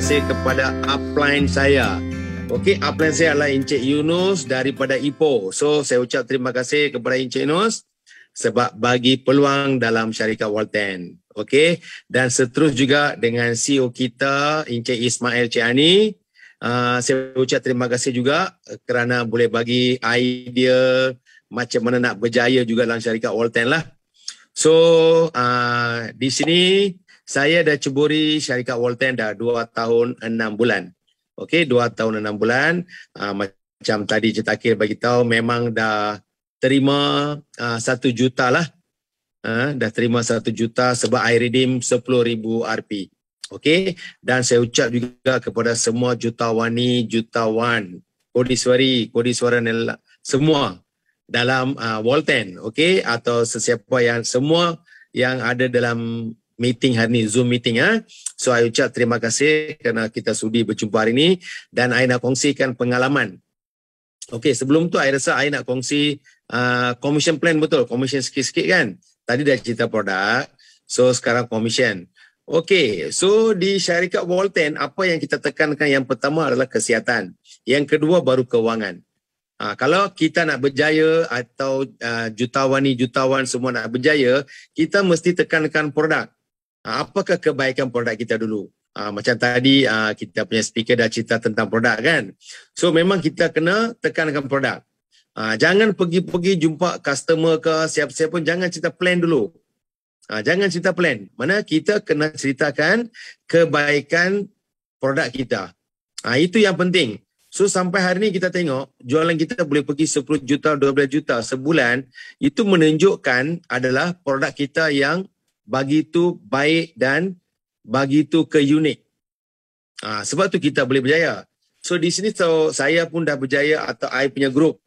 kasih kepada upline saya. Okey, upline saya adalah Encik Yunus daripada Ipoh. So, saya ucap terima kasih kepada Encik Yunus sebab bagi peluang dalam syarikat Walten. Okey, dan seterus juga dengan CEO kita Encik Ismail Ciani. Uh, saya ucap terima kasih juga kerana boleh bagi idea macam mana nak berjaya juga dalam syarikat Walten lah. So, uh, di sini saya dah ceburi syarikat Walton dah 2 tahun 6 bulan. Okey, 2 tahun 6 bulan. Uh, macam tadi Cetakil bagi tahu memang dah terima ah, satu uh, juta lah. Uh, dah terima satu juta sebab I redeem ribu RP. Okey, dan saya ucap juga kepada semua jutawani, jutawan, kodiswari, kodiswara nela, semua dalam uh, Walton, okey, atau sesiapa yang semua yang ada dalam meeting hari ini, Zoom meeting. Ha? So, saya ucap terima kasih kerana kita sudi berjumpa hari ini dan saya nak kongsikan pengalaman. Okey, sebelum tu saya rasa saya nak kongsi uh, commission plan betul, commission sikit-sikit kan. Tadi dah cerita produk, so sekarang commission. Okey, so di syarikat Walton, apa yang kita tekankan yang pertama adalah kesihatan. Yang kedua baru kewangan. Ha, kalau kita nak berjaya atau uh, jutawan ni jutawan semua nak berjaya, kita mesti tekankan produk. Ah, apakah kebaikan produk kita dulu Aa, ah, macam tadi aa, ah, kita punya speaker dah cerita tentang produk kan so memang kita kena tekankan produk aa, jangan pergi-pergi jumpa customer ke siapa-siapa pun jangan cerita plan dulu aa, jangan cerita plan mana kita kena ceritakan kebaikan produk kita aa, itu yang penting so sampai hari ni kita tengok jualan kita boleh pergi 10 juta 12 juta sebulan itu menunjukkan adalah produk kita yang bagi tu baik dan bagi tu ke unit. Ha, sebab tu kita boleh berjaya. So di sini so, saya pun dah berjaya atau I punya grup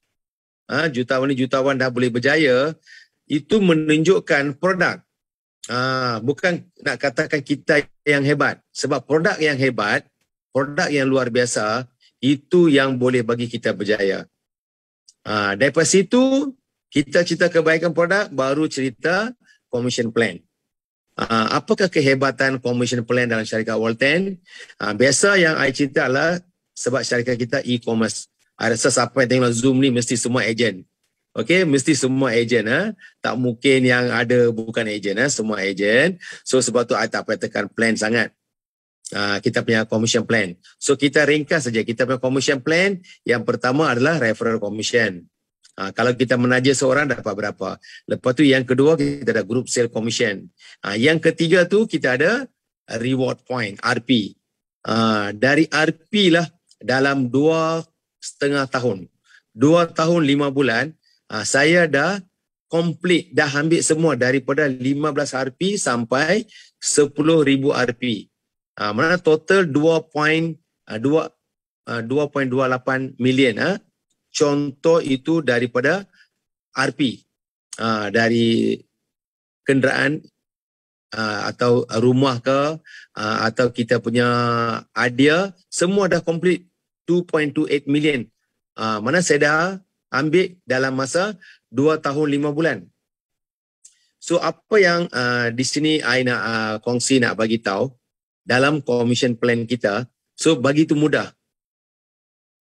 Ha, jutawan ni jutawan dah boleh berjaya. Itu menunjukkan produk. Ha, bukan nak katakan kita yang hebat. Sebab produk yang hebat, produk yang luar biasa, itu yang boleh bagi kita berjaya. Ha, daripada situ, kita cerita kebaikan produk, baru cerita commission plan. Ah, apakah kehebatan commission plan dalam syarikat Walton? Uh, ah, biasa yang saya cerita adalah sebab syarikat kita e-commerce. Saya rasa siapa yang tengok Zoom ni mesti semua agent. Okay, mesti semua agent. Ha? Tak mungkin yang ada bukan agent. Ha? Semua agent. So sebab tu saya tak payah tekan plan sangat. Uh, kita punya commission plan. So kita ringkas saja. Kita punya commission plan yang pertama adalah referral commission. Ha, kalau kita menaja seorang dapat berapa. Lepas tu yang kedua kita ada group sale commission. Ha, yang ketiga tu kita ada reward point RP. Ha, dari RP lah dalam dua setengah tahun. Dua tahun lima bulan ha, saya dah complete dah ambil semua daripada 15 RP sampai 10,000 RP. Ha, mana total 2.2 2.28 ha, ha, million ha, contoh itu daripada RP uh, ah, dari kenderaan uh, atau rumah ke uh, atau kita punya idea semua dah complete 2.28 million uh, mana saya dah ambil dalam masa 2 tahun 5 bulan so apa yang uh, di sini I nak uh, kongsi nak bagi tahu dalam commission plan kita so bagi tu mudah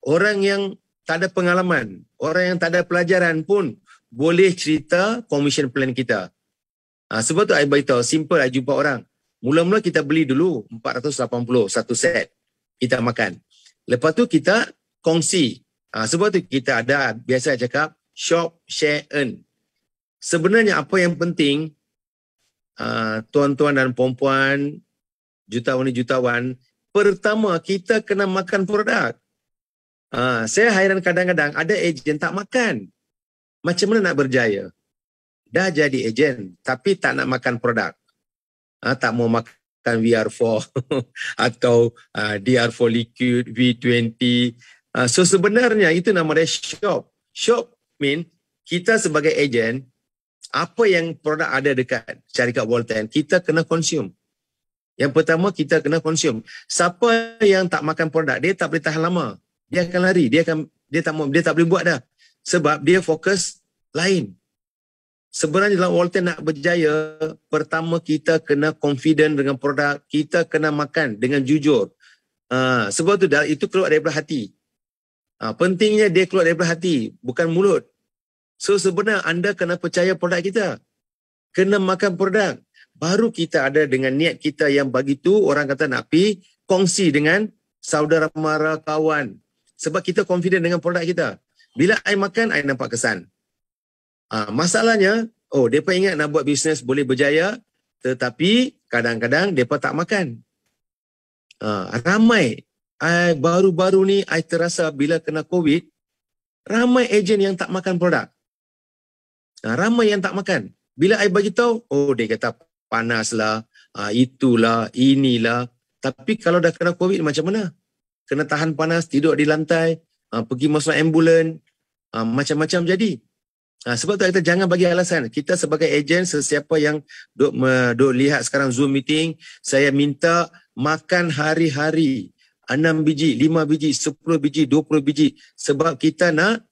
orang yang tak ada pengalaman, orang yang tak ada pelajaran pun boleh cerita commission plan kita. Ha, sebab tu saya beritahu, simple saya jumpa orang. Mula-mula kita beli dulu 480 satu set. Kita makan. Lepas tu kita kongsi. Ha, sebab tu kita ada biasa cakap shop, share, earn. Sebenarnya apa yang penting ha, tuan-tuan dan puan-puan jutawan-jutawan, pertama kita kena makan produk. Ha, saya hairan kadang-kadang ada ejen tak makan. Macam mana nak berjaya? Dah jadi ejen tapi tak nak makan produk. Ha, tak mau makan VR4 atau uh, ha, DR4 Liquid V20. Uh, ha, so sebenarnya itu nama dia shop. Shop mean kita sebagai ejen, apa yang produk ada dekat syarikat Walton, kita kena consume. Yang pertama kita kena consume. Siapa yang tak makan produk, dia tak boleh tahan lama dia akan lari dia akan dia tak mau dia tak boleh buat dah sebab dia fokus lain sebenarnya dalam Walter nak berjaya pertama kita kena confident dengan produk kita kena makan dengan jujur uh, sebab tu dah itu keluar daripada hati uh, pentingnya dia keluar daripada hati bukan mulut so sebenarnya anda kena percaya produk kita kena makan produk baru kita ada dengan niat kita yang begitu orang kata nak pergi kongsi dengan saudara mara kawan sebab kita confident dengan produk kita. Bila saya makan, saya nampak kesan. Uh, masalahnya, oh, mereka ingat nak buat bisnes boleh berjaya, tetapi kadang-kadang mereka tak makan. Uh, ramai, baru-baru ni saya terasa bila kena COVID, ramai ejen yang tak makan produk. Uh, ramai yang tak makan. Bila bagi tahu, oh, dia kata panaslah, itulah, inilah. Tapi kalau dah kena COVID, macam mana? kena tahan panas, tidur di lantai, uh, pergi masuk ambulan, uh, ah, macam-macam jadi. Uh, sebab tu kita jangan bagi alasan. Kita sebagai ejen, sesiapa yang duk, me, duk lihat sekarang Zoom meeting, saya minta makan hari-hari. 6 biji, 5 biji, 10 biji, 20 biji. Sebab kita nak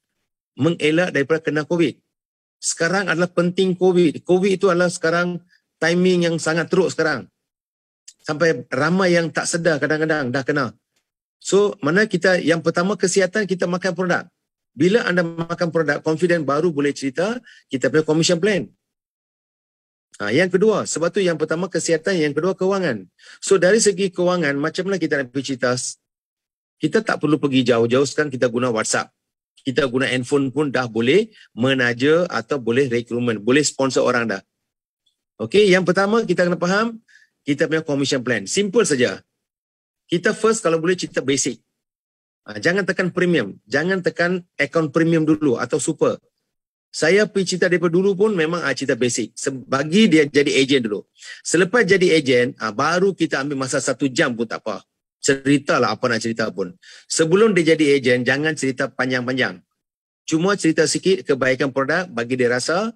mengelak daripada kena COVID. Sekarang adalah penting COVID. COVID itu adalah sekarang timing yang sangat teruk sekarang. Sampai ramai yang tak sedar kadang-kadang dah kena. So, mana kita yang pertama kesihatan kita makan produk. Bila anda makan produk, confident baru boleh cerita kita punya commission plan. Ha, yang kedua, sebab tu yang pertama kesihatan, yang kedua kewangan. So, dari segi kewangan, macam mana kita nak pergi cerita? Kita tak perlu pergi jauh-jauh sekarang kita guna WhatsApp. Kita guna handphone pun dah boleh menaja atau boleh recruitment, boleh sponsor orang dah. Okey, yang pertama kita kena faham kita punya commission plan. Simple saja kita first kalau boleh cerita basic. Ah, jangan tekan premium. Jangan tekan account premium dulu atau super. Saya pergi cerita daripada dulu pun memang ah, cerita basic. Bagi dia jadi agent dulu. Selepas jadi agent, ah, baru kita ambil masa satu jam pun tak apa. Ceritalah apa nak cerita pun. Sebelum dia jadi agent, jangan cerita panjang-panjang. Cuma cerita sikit kebaikan produk, bagi dia rasa.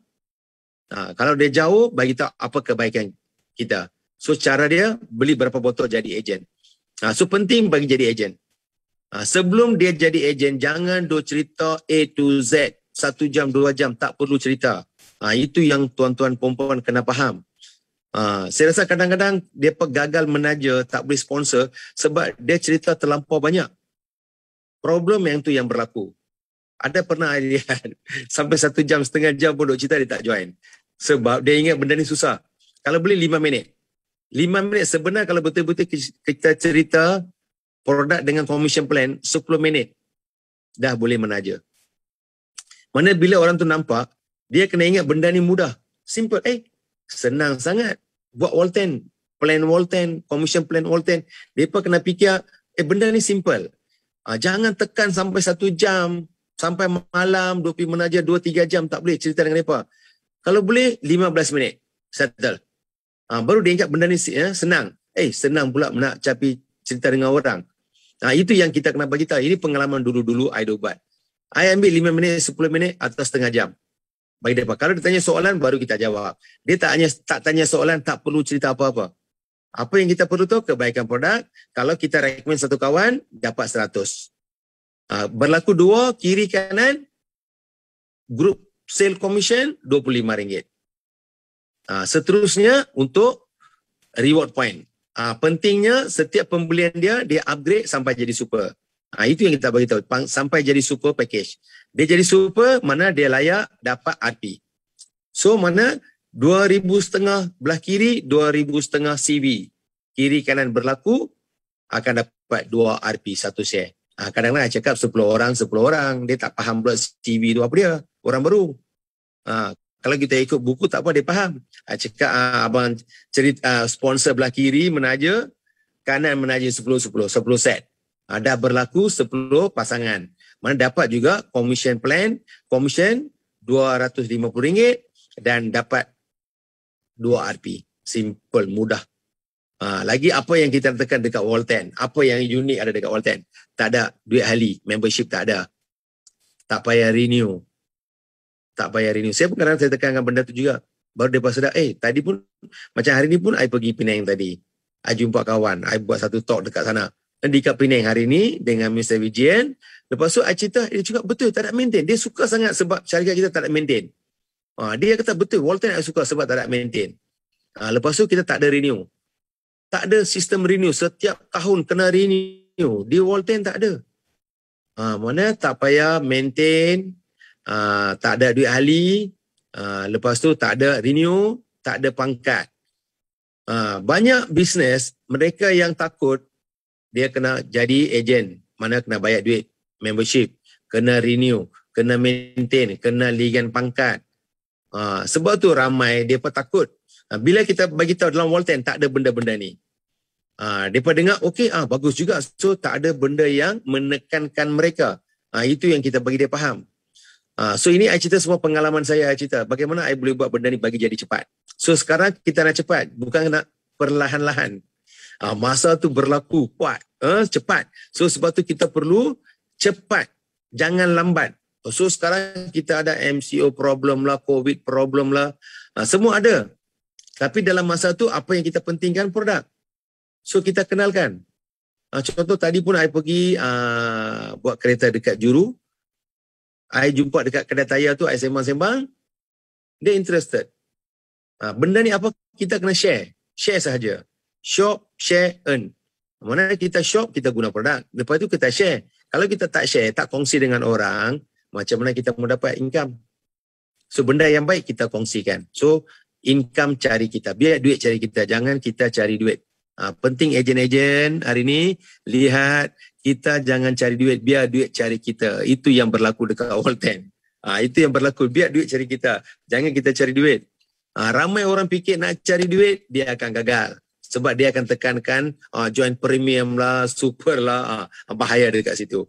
Ah, kalau dia jauh, bagi tahu apa kebaikan kita. So cara dia beli berapa botol jadi agent. Ha, so penting bagi jadi ejen. Ha, ah, sebelum dia jadi ejen, jangan do cerita A to Z. Satu jam, dua jam, tak perlu cerita. Ha, itu yang tuan-tuan perempuan kena faham. Ha, saya rasa kadang-kadang dia gagal menaja, tak boleh sponsor sebab dia cerita terlampau banyak. Problem yang tu yang berlaku. Ada pernah lihat sampai satu jam, setengah jam pun dok cerita dia tak join. Sebab dia ingat benda ni susah. Kalau boleh lima minit. Lima minit sebenarnya kalau betul-betul kita cerita produk dengan commission plan sepuluh minit dah boleh menaja. Mana bila orang tu nampak dia kena ingat benda ni mudah. Simple. Eh, senang sangat. Buat wall 10. Plan wall 10. Commission plan wall 10. Mereka kena fikir, eh benda ni simple. Ha, jangan tekan sampai satu jam. Sampai malam, dua pergi menaja, dua tiga jam. Tak boleh cerita dengan mereka. Kalau boleh, lima belas minit. Settle. Ha, baru dia ingat benda ni ya, senang. Eh, senang pula nak capi cerita dengan orang. Ha, itu yang kita kena bagi tahu. Ini pengalaman dulu-dulu I dobat. I ambil 5 minit, 10 minit atau setengah jam. Bagi dia Kalau dia tanya soalan, baru kita jawab. Dia tak hanya tak tanya soalan, tak perlu cerita apa-apa. Apa yang kita perlu tahu? Kebaikan produk. Kalau kita recommend satu kawan, dapat 100. Ha, ah, berlaku dua, kiri kanan, grup sale commission, RM25. Uh, seterusnya untuk reward point. Uh, pentingnya setiap pembelian dia dia upgrade sampai jadi super. Uh, itu yang kita bagi tahu sampai jadi super package. Dia jadi super mana dia layak dapat RP. So mana 2000 setengah belah kiri 2000 setengah CV. Kiri kanan berlaku akan dapat 2 RP satu share. Ha, kadang-kadang cakap 10 orang, 10 orang. Dia tak faham pula CV tu apa dia. Orang baru. Ha, kalau kita ikut buku tak apa dia faham. Ah cakap ah, abang cerita uh, sponsor belah kiri menaja kanan menaja 10 10 10 set. Ada ah, uh, berlaku 10 pasangan. Mana dapat juga commission plan, commission RM250 dan dapat 2 RP. Simple, mudah. Ha, lagi apa yang kita tekan dekat Wall 10? Apa yang unik ada dekat Wall 10? Tak ada duit ahli, membership tak ada. Tak payah renew tak payah renew. Saya pun kadang-kadang saya tekankan benda tu juga. Baru dia pasal eh tadi pun, macam hari ni pun I pergi Penang tadi. I jumpa kawan, I buat satu talk dekat sana. Di kat Penang hari ni dengan Mr. Vijayan. Lepas tu I cerita, dia cakap betul tak ada maintain. Dia suka sangat sebab syarikat kita tak ada maintain. Ha, dia kata betul, Walter I suka sebab tak ada maintain. Ha, lepas tu kita tak ada renew. Tak ada sistem renew. Setiap tahun kena renew. Di Walton tak ada. Ha, mana tak payah maintain uh, tak ada duit ahli, uh, lepas tu tak ada renew, tak ada pangkat. Uh, banyak bisnes, mereka yang takut dia kena jadi ejen, mana kena bayar duit, membership, kena renew, kena maintain, kena ligan pangkat. Uh, sebab tu ramai dia pun takut. Uh, bila kita bagi tahu dalam Walton tak ada benda-benda ni. Ah, uh, dengar okey ah bagus juga. So tak ada benda yang menekankan mereka. Ah itu yang kita bagi dia faham. Ah, so ini saya cerita semua pengalaman saya, saya cerita bagaimana saya boleh buat benda ni bagi jadi cepat. So sekarang kita nak cepat, bukan nak perlahan-lahan. Uh, masa tu berlaku kuat, uh, cepat. So sebab tu kita perlu cepat, jangan lambat. So sekarang kita ada MCO problem lah, COVID problem lah, uh, semua ada. Tapi dalam masa tu apa yang kita pentingkan produk. So kita kenalkan. Uh, contoh tadi pun saya pergi uh, buat kereta dekat Juru. I jumpa dekat kedai tayar tu, I sembang-sembang, dia interested. Ha, benda ni apa? Kita kena share. Share sahaja. Shop, share, earn. Mana kita shop, kita guna produk. Lepas tu kita share. Kalau kita tak share, tak kongsi dengan orang, macam mana kita mau dapat income? So benda yang baik kita kongsikan. So income cari kita. Biar duit cari kita. Jangan kita cari duit. Ha, penting ejen-ejen hari ni lihat kita jangan cari duit, biar duit cari kita. Itu yang berlaku dekat Walton. Ha, itu yang berlaku, biar duit cari kita. Jangan kita cari duit. Ha, ramai orang fikir nak cari duit, dia akan gagal. Sebab dia akan tekankan ha, join premium lah, super lah, ha, ha bahaya dekat situ.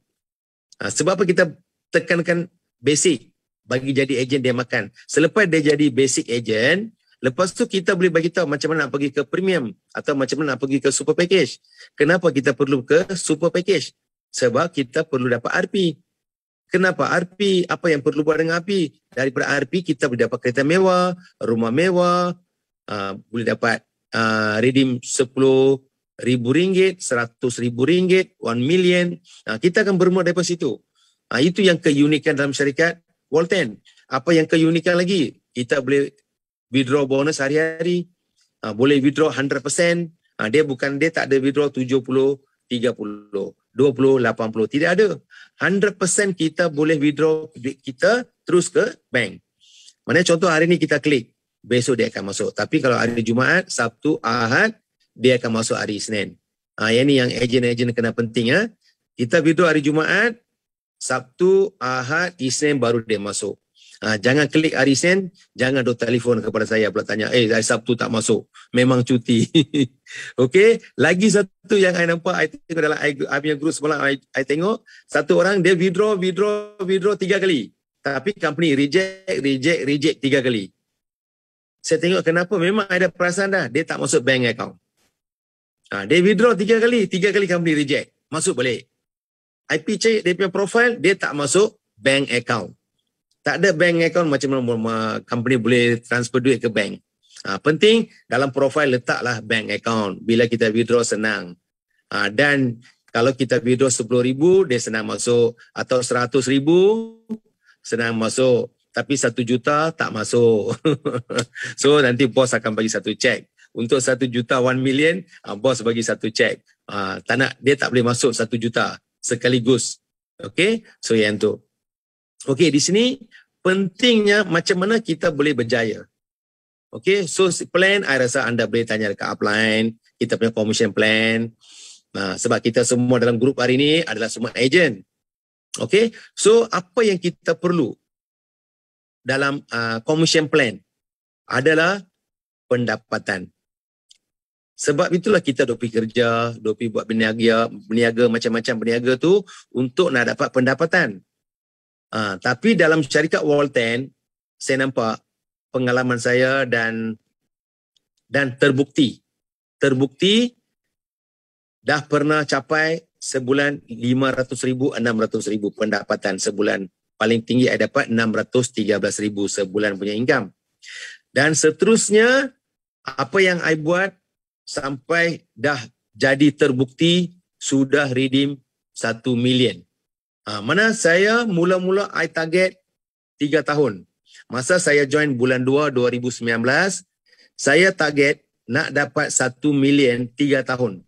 Ha, sebab apa kita tekankan basic bagi jadi agent dia makan. Selepas dia jadi basic agent, Lepas tu kita boleh bagi tahu macam mana nak pergi ke premium atau macam mana nak pergi ke super package. Kenapa kita perlu ke super package? Sebab kita perlu dapat RP. Kenapa RP? Apa yang perlu buat dengan RP? Daripada RP kita boleh dapat kereta mewah, rumah mewah, uh, boleh dapat uh, redeem rm ringgit, RM100,000, RM1 million. Uh, kita akan bermula daripada situ. Uh, itu yang keunikan dalam syarikat Walton. Apa yang keunikan lagi? Kita boleh withdraw bonus hari-hari. Uh, boleh withdraw 100%. Uh, ah, dia bukan dia tak ada withdraw 70, 30, 20, 80. Tidak ada. 100% kita boleh withdraw duit kita terus ke bank. Mana contoh hari ni kita klik. Besok dia akan masuk. Tapi kalau hari Jumaat, Sabtu, Ahad, dia akan masuk hari Senin. Ha, yang ni yang agent-agent kena penting. Ya. Kita withdraw hari Jumaat, Sabtu, Ahad, Isnin baru dia masuk. Ah, jangan klik hari Senin, jangan dok telefon kepada saya pula tanya, eh hari Sabtu tak masuk. Memang cuti. Okey, lagi satu yang saya nampak, saya tengok dalam saya group semalam, saya tengok, satu orang dia withdraw, withdraw, withdraw tiga kali. Tapi company reject, reject, reject tiga kali. Saya tengok kenapa, memang ada perasaan dah, dia tak masuk bank account. Ha, dia withdraw tiga kali, tiga kali company reject. Masuk balik. IP check, dia punya profile, dia tak masuk bank account. Tak ada bank account macam mana company boleh transfer duit ke bank. Ha, penting dalam profil letaklah bank account. Bila kita withdraw senang. Ha, dan kalau kita withdraw RM10,000 dia senang masuk. Atau RM100,000 senang masuk. Tapi satu juta tak masuk. so nanti bos akan bagi satu cek. Untuk satu juta one million, ha, bos bagi satu cek. Uh, ha, tak nak, dia tak boleh masuk satu juta sekaligus. Okay, so yang tu. Okey, di sini pentingnya macam mana kita boleh berjaya. Okey, so plan, saya rasa anda boleh tanya dekat upline, kita punya commission plan. Nah, sebab kita semua dalam grup hari ini adalah semua agent. Okey, so apa yang kita perlu dalam uh, commission plan adalah pendapatan. Sebab itulah kita dopi kerja, dopi buat berniaga, berniaga macam-macam berniaga tu untuk nak dapat pendapatan. Uh, tapi dalam syarikat Walton, saya nampak pengalaman saya dan dan terbukti. Terbukti dah pernah capai sebulan RM500,000, RM600,000 pendapatan sebulan. Paling tinggi saya dapat RM613,000 sebulan punya income. Dan seterusnya, apa yang saya buat sampai dah jadi terbukti sudah redeem 1 million. Ha, mana saya mula-mula I target 3 tahun. Masa saya join bulan 2 2019, saya target nak dapat 1 million 3 tahun.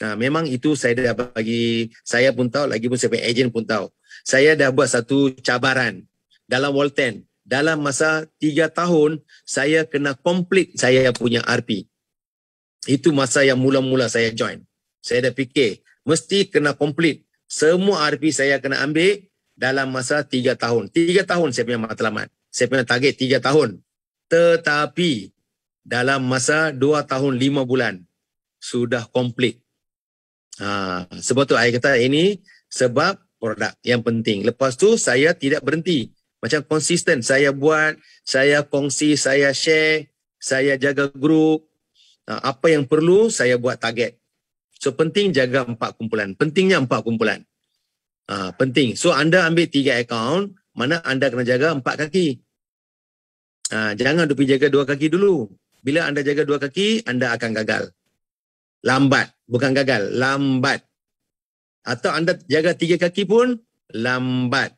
Ha, memang itu saya dah bagi, saya pun tahu, lagi pun saya punya agent pun tahu. Saya dah buat satu cabaran dalam Wall 10. Dalam masa 3 tahun, saya kena complete saya punya RP. Itu masa yang mula-mula saya join. Saya dah fikir, mesti kena complete semua RP saya kena ambil dalam masa tiga tahun. Tiga tahun saya punya matlamat. Saya punya target tiga tahun. Tetapi dalam masa dua tahun lima bulan sudah komplit. Ha, sebab tu saya kata ini sebab produk yang penting. Lepas tu saya tidak berhenti. Macam konsisten saya buat, saya kongsi, saya share, saya jaga grup. Ha, apa yang perlu saya buat target. So penting jaga empat kumpulan. Pentingnya empat kumpulan. Uh, penting. So anda ambil tiga akaun mana anda kena jaga empat kaki. Uh, jangan pergi jaga dua kaki dulu. Bila anda jaga dua kaki, anda akan gagal. Lambat. Bukan gagal. Lambat. Atau anda jaga tiga kaki pun, lambat.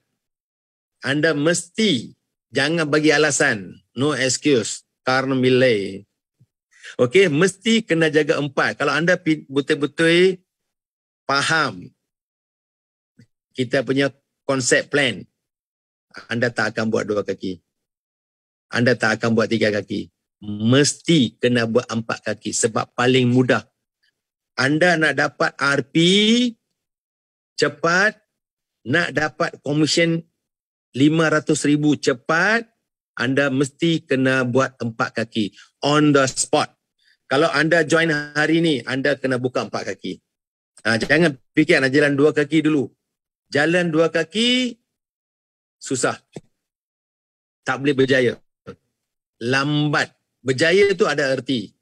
Anda mesti jangan bagi alasan. No excuse. Karnemilai. Okey, mesti kena jaga empat. Kalau anda betul-betul faham kita punya konsep plan, anda tak akan buat dua kaki. Anda tak akan buat tiga kaki. Mesti kena buat empat kaki sebab paling mudah. Anda nak dapat RP cepat, nak dapat komisen RM500,000 cepat, anda mesti kena buat empat kaki on the spot kalau anda join hari ni, anda kena buka empat kaki. Ha, jangan fikir nak jalan dua kaki dulu. Jalan dua kaki, susah. Tak boleh berjaya. Lambat. Berjaya tu ada erti.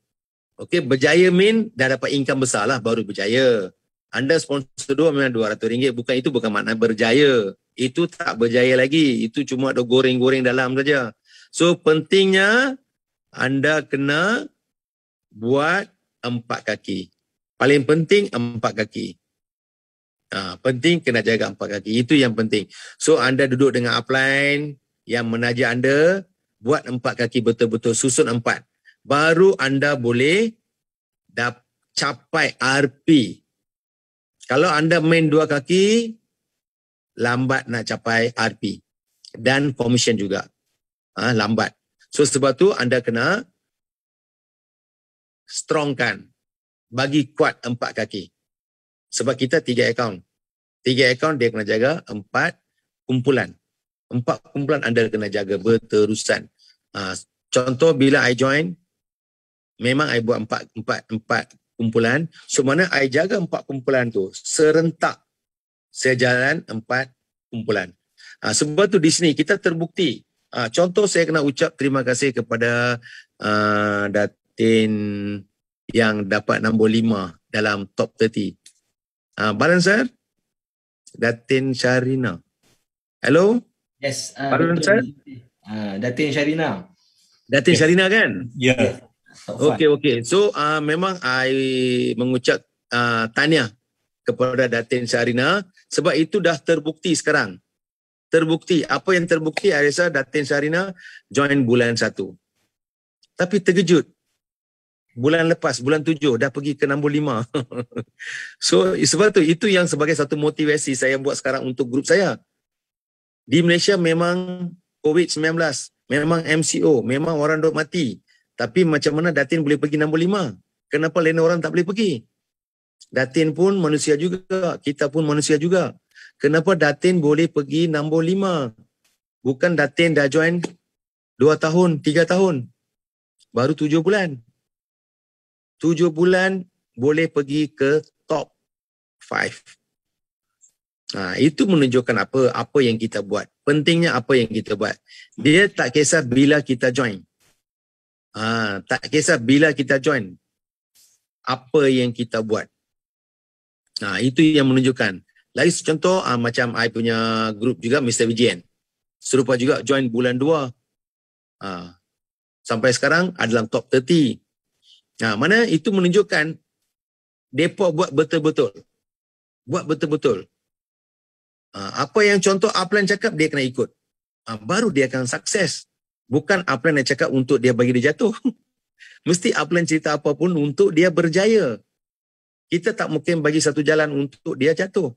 Okey, berjaya min dah dapat income besar lah baru berjaya. Anda sponsor dua memang dua ratus ringgit, Bukan itu bukan makna berjaya. Itu tak berjaya lagi. Itu cuma ada goreng-goreng dalam saja. So pentingnya anda kena buat empat kaki. Paling penting empat kaki. Ha, penting kena jaga empat kaki. Itu yang penting. So anda duduk dengan upline yang menaja anda. Buat empat kaki betul-betul. Susun empat. Baru anda boleh dap- capai RP. Kalau anda main dua kaki, lambat nak capai RP. Dan formation juga. Ha, lambat. So sebab tu anda kena strongkan bagi kuat empat kaki sebab kita tiga akaun tiga akaun dia kena jaga empat kumpulan empat kumpulan anda kena jaga berterusan ha, contoh bila I join memang I buat empat empat empat kumpulan so mana I jaga empat kumpulan tu serentak saya jalan empat kumpulan ha, sebab tu di sini kita terbukti ha, contoh saya kena ucap terima kasih kepada uh, Dat- in yang dapat nombor 5 dalam top 30. Uh, Balancer? Datin Sharina. Hello? Yes. Uh, ah, Balancer? Uh, ah, Datin Sharina. Datin yes. Sharina kan? Ya. Yeah. Yeah. Okay, okay. So, uh, memang I mengucap uh, tanya kepada Datin Sharina sebab itu dah terbukti sekarang. Terbukti. Apa yang terbukti, I rasa Datin Sharina join bulan satu. Tapi terkejut bulan lepas, bulan tujuh, dah pergi ke nombor lima. so, sebab tu, itu yang sebagai satu motivasi saya buat sekarang untuk grup saya. Di Malaysia memang COVID-19, memang MCO, memang orang dok mati. Tapi macam mana Datin boleh pergi nombor lima? Kenapa lain orang tak boleh pergi? Datin pun manusia juga, kita pun manusia juga. Kenapa Datin boleh pergi nombor lima? Bukan Datin dah join dua tahun, tiga tahun. Baru tujuh bulan tujuh bulan boleh pergi ke top five. Ha, itu menunjukkan apa apa yang kita buat. Pentingnya apa yang kita buat. Dia tak kisah bila kita join. Ha, tak kisah bila kita join. Apa yang kita buat. Ha, itu yang menunjukkan. Lagi contoh ha, macam I punya grup juga Mr. VGN. Serupa juga join bulan dua. Ha, sampai sekarang adalah top 30 Ha, mana itu menunjukkan mereka buat betul-betul. Buat betul-betul. Ha, apa yang contoh Aplan cakap, dia kena ikut. Ha, baru dia akan sukses. Bukan Aplan yang cakap untuk dia bagi dia jatuh. Mesti Aplan cerita apa pun untuk dia berjaya. Kita tak mungkin bagi satu jalan untuk dia jatuh.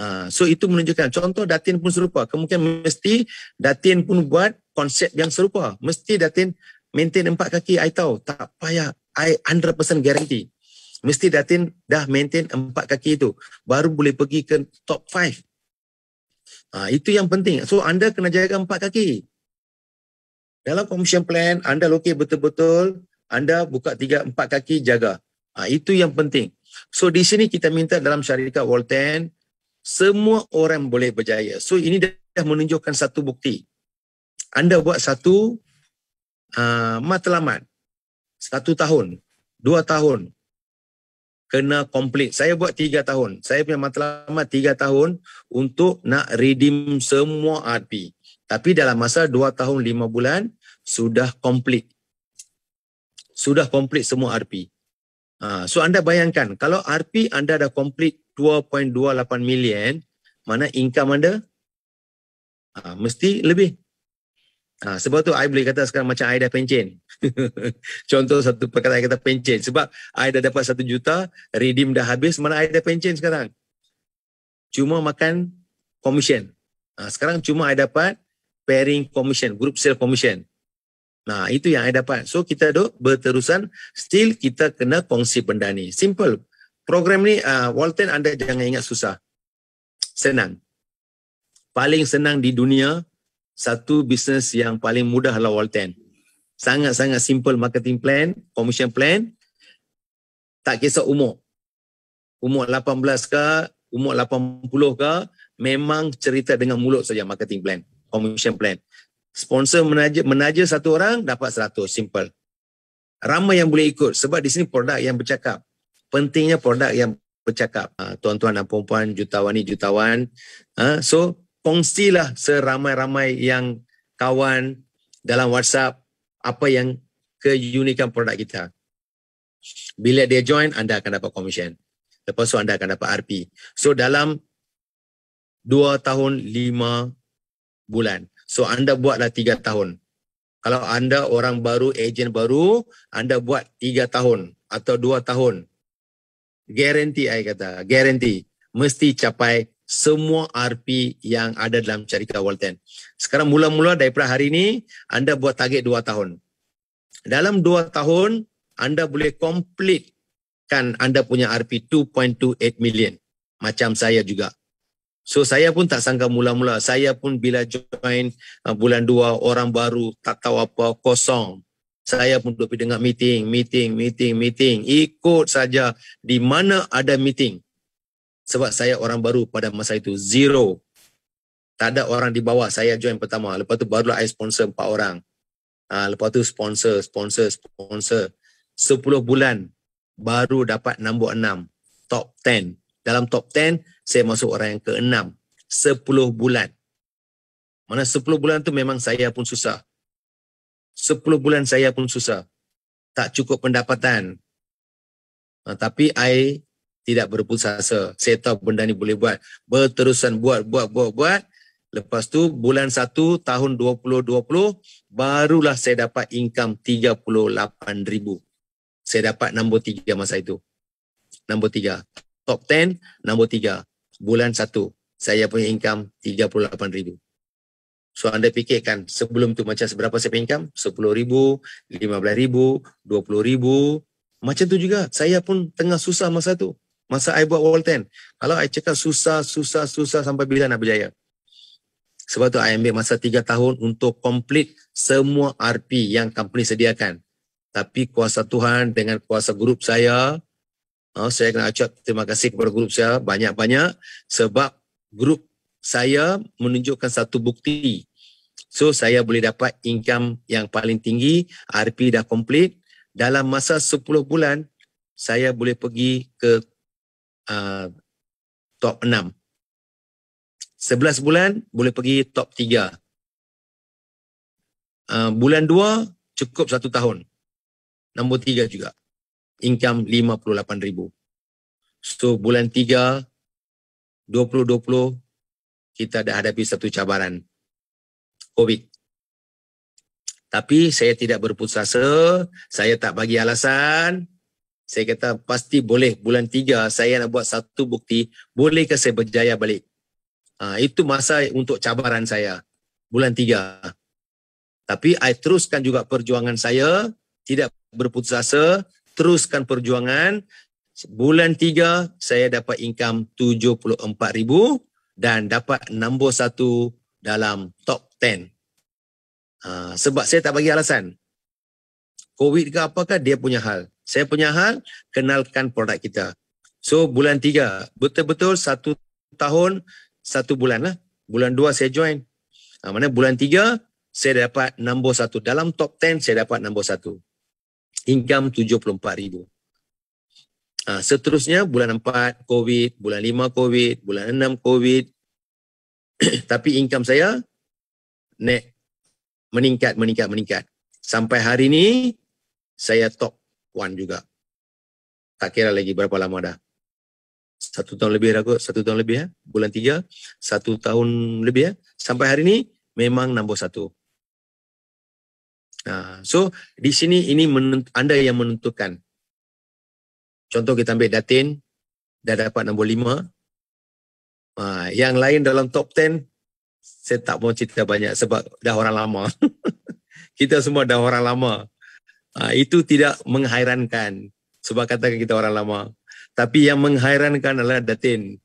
Ha, so itu menunjukkan contoh Datin pun serupa. Kemungkinan mesti Datin pun buat konsep yang serupa. Mesti Datin maintain empat kaki, I tahu. Tak payah I 100% guarantee mesti Datin dah maintain empat kaki itu baru boleh pergi ke top 5 ha, itu yang penting so anda kena jaga empat kaki dalam commission plan anda loki betul-betul anda buka tiga empat kaki jaga ha, itu yang penting so di sini kita minta dalam syarikat Walton semua orang boleh berjaya so ini dah menunjukkan satu bukti anda buat satu uh, matlamat satu tahun, dua tahun, kena komplit. Saya buat tiga tahun. Saya punya matlamat tiga tahun untuk nak redeem semua RP. Tapi dalam masa dua tahun lima bulan, sudah komplit, Sudah komplit semua RP. Ha, so anda bayangkan, kalau RP anda dah komplit 2.28 million, mana income anda? Ha, mesti lebih. Ha, sebab tu I boleh kata sekarang macam I dah pencin. Contoh satu perkataan yang kata pencen. Sebab I dah dapat satu juta, redeem dah habis, mana I dah pencen sekarang. Cuma makan commission. Ha, sekarang cuma I dapat pairing commission, group sale commission. Nah, ha, itu yang I dapat. So, kita duduk berterusan, still kita kena kongsi benda ni. Simple. Program ni, uh, Walton, anda jangan ingat susah. Senang. Paling senang di dunia, satu bisnes yang paling mudah lah Walton sangat-sangat simple marketing plan, commission plan. Tak kisah umur. Umur 18 ke, umur 80 ke, memang cerita dengan mulut saja marketing plan, commission plan. Sponsor menaja, menaja satu orang, dapat 100, simple. Ramai yang boleh ikut sebab di sini produk yang bercakap. Pentingnya produk yang bercakap. Ah, tuan-tuan dan puan-puan, jutawan ni jutawan. Ah, so, kongsilah seramai-ramai yang kawan dalam WhatsApp apa yang keunikan produk kita. Bila dia join, anda akan dapat komisen. Lepas tu anda akan dapat RP. So dalam 2 tahun 5 bulan. So anda buatlah 3 tahun. Kalau anda orang baru, ejen baru, anda buat 3 tahun atau 2 tahun. Garanti saya kata, garanti. Mesti capai semua RP yang ada dalam syarikat Walten. Sekarang mula-mula daripada hari ini, anda buat target dua tahun. Dalam dua tahun, anda boleh completekan anda punya RP 2.28 million. Macam saya juga. So saya pun tak sangka mula-mula. Saya pun bila join uh, bulan dua orang baru tak tahu apa, kosong. Saya pun duduk dengar meeting, meeting, meeting, meeting. Ikut saja di mana ada meeting sebab saya orang baru pada masa itu zero tak ada orang di bawah saya join pertama lepas tu barulah saya sponsor empat orang ha, lepas tu sponsor sponsor sponsor Sepuluh bulan baru dapat nombor enam top ten. dalam top ten saya masuk orang yang keenam. Sepuluh bulan mana sepuluh bulan tu memang saya pun susah Sepuluh bulan saya pun susah tak cukup pendapatan ha, tapi saya tidak berputus asa. Saya tahu benda ni boleh buat. Berterusan buat, buat, buat, buat. Lepas tu bulan 1 tahun 2020 barulah saya dapat income 38,000. Saya dapat nombor 3 masa itu. Nombor 3. Top 10, nombor 3. Bulan 1 saya punya income 38,000. So anda fikirkan sebelum tu macam seberapa saya pengkam? RM10,000, RM15,000, RM20,000. Macam tu juga saya pun tengah susah masa tu. Masa I buat wall tent. Kalau I cakap susah, susah, susah sampai bila nak berjaya. Sebab tu I ambil masa 3 tahun untuk complete semua RP yang company sediakan. Tapi kuasa Tuhan dengan kuasa grup saya, oh, saya kena ucap terima kasih kepada grup saya banyak-banyak sebab grup saya menunjukkan satu bukti. So saya boleh dapat income yang paling tinggi, RP dah complete. Dalam masa 10 bulan, saya boleh pergi ke Uh, top 6. 11 bulan boleh pergi top 3. Uh, bulan 2 cukup 1 tahun. Nombor 3 juga. Income ribu So bulan 3, 2020, kita dah hadapi satu cabaran. COVID. Tapi saya tidak berputus asa. Saya tak bagi alasan saya kata pasti boleh bulan tiga saya nak buat satu bukti bolehkah saya berjaya balik ha, itu masa untuk cabaran saya bulan tiga. tapi saya teruskan juga perjuangan saya tidak berputus asa teruskan perjuangan bulan tiga saya dapat income 74000 dan dapat nombor satu dalam top 10 ha, sebab saya tak bagi alasan covid ke apakah dia punya hal saya punya hal, kenalkan produk kita. So bulan tiga, betul-betul satu tahun, satu bulan lah. Bulan dua saya join. Ha, mana bulan tiga, saya dapat nombor satu. Dalam top ten, saya dapat nombor satu. Hinggam RM74,000. Ha, seterusnya, bulan empat, COVID. Bulan lima, COVID. Bulan enam, COVID. Tapi income saya, naik meningkat, meningkat, meningkat. Sampai hari ini, saya top one juga. Tak kira lagi berapa lama dah. Satu tahun lebih dah kot. Satu tahun lebih ya. Bulan tiga. Satu tahun lebih ya. Sampai hari ni memang nombor satu. Nah, ha, so di sini ini anda yang menentukan. Contoh kita ambil Datin dah dapat nombor lima. Uh, yang lain dalam top ten saya tak mau cerita banyak sebab dah orang lama. kita semua dah orang lama. Ah, itu tidak menghairankan sebab katakan kita orang lama. Tapi yang menghairankan adalah Datin.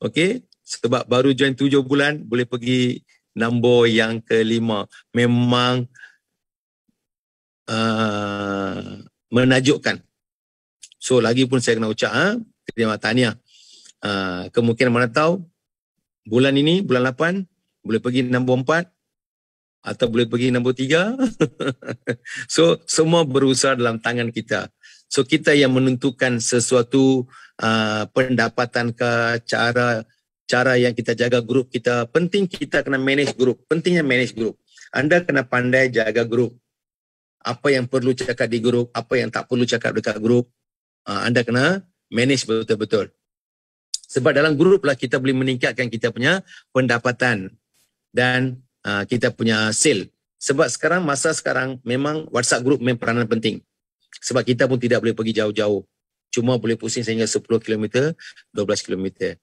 Okey? Sebab baru join tujuh bulan, boleh pergi nombor yang kelima. Memang uh, ah, menajukkan. So, lagi pun saya kena ucap. Ha? Ah, Terima tahniah. Uh, kemungkinan mana tahu, bulan ini, bulan lapan, boleh pergi nombor empat, atau boleh pergi nombor tiga. so semua berusaha dalam tangan kita. So kita yang menentukan sesuatu uh, pendapatan ke cara cara yang kita jaga grup kita. Penting kita kena manage grup. Pentingnya manage grup. Anda kena pandai jaga grup. Apa yang perlu cakap di grup, apa yang tak perlu cakap dekat grup. Uh, anda kena manage betul-betul. Sebab dalam grup lah kita boleh meningkatkan kita punya pendapatan. Dan Ah, kita punya sale. Sebab sekarang masa sekarang memang WhatsApp group memang peranan penting. Sebab kita pun tidak boleh pergi jauh-jauh. Cuma boleh pusing sehingga 10 km, 12 km.